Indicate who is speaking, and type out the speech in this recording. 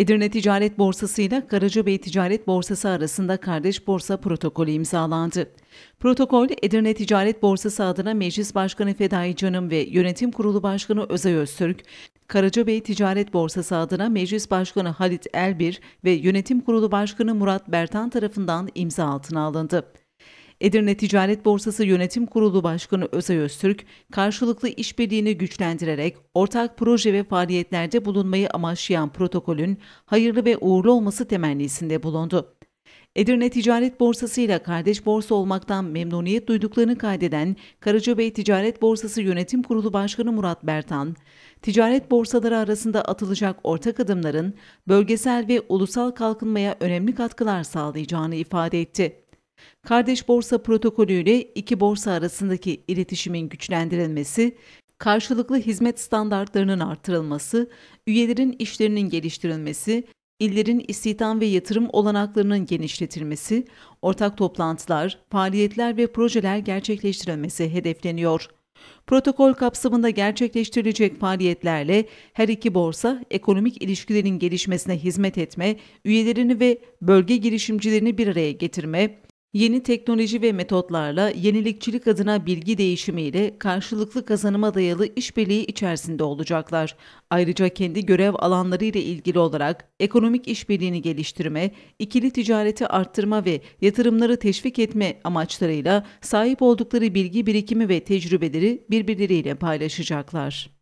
Speaker 1: Edirne Ticaret Borsası ile Karacabey Ticaret Borsası arasında kardeş borsa protokolü imzalandı. Protokol, Edirne Ticaret Borsası adına Meclis Başkanı Fedai Canım ve Yönetim Kurulu Başkanı Özay Öztürk, Karacabey Ticaret Borsası adına Meclis Başkanı Halit Elbir ve Yönetim Kurulu Başkanı Murat Bertan tarafından imza altına alındı. Edirne Ticaret Borsası Yönetim Kurulu Başkanı Özay Öztürk, karşılıklı işbirliğini güçlendirerek ortak proje ve faaliyetlerde bulunmayı amaçlayan protokolün hayırlı ve uğurlu olması temennisinde bulundu. Edirne Ticaret Borsası ile kardeş borsa olmaktan memnuniyet duyduklarını kaydeden Karacabey Ticaret Borsası Yönetim Kurulu Başkanı Murat Bertan, ticaret borsaları arasında atılacak ortak adımların bölgesel ve ulusal kalkınmaya önemli katkılar sağlayacağını ifade etti. Kardeş borsa protokolüyle iki borsa arasındaki iletişimin güçlendirilmesi, karşılıklı hizmet standartlarının artırılması, üyelerin işlerinin geliştirilmesi, illerin istihdam ve yatırım olanaklarının genişletilmesi, ortak toplantılar, faaliyetler ve projeler gerçekleştirilmesi hedefleniyor. Protokol kapsamında gerçekleştirilecek faaliyetlerle her iki borsa ekonomik ilişkilerin gelişmesine hizmet etme, üyelerini ve bölge girişimcilerini bir araya getirme, Yeni teknoloji ve metotlarla yenilikçilik adına bilgi değişimiyle karşılıklı kazanıma dayalı işbirliği içerisinde olacaklar. Ayrıca kendi görev alanları ile ilgili olarak ekonomik işbirliğini geliştirme, ikili ticareti arttırma ve yatırımları teşvik etme amaçlarıyla sahip oldukları bilgi birikimi ve tecrübeleri birbirleriyle paylaşacaklar.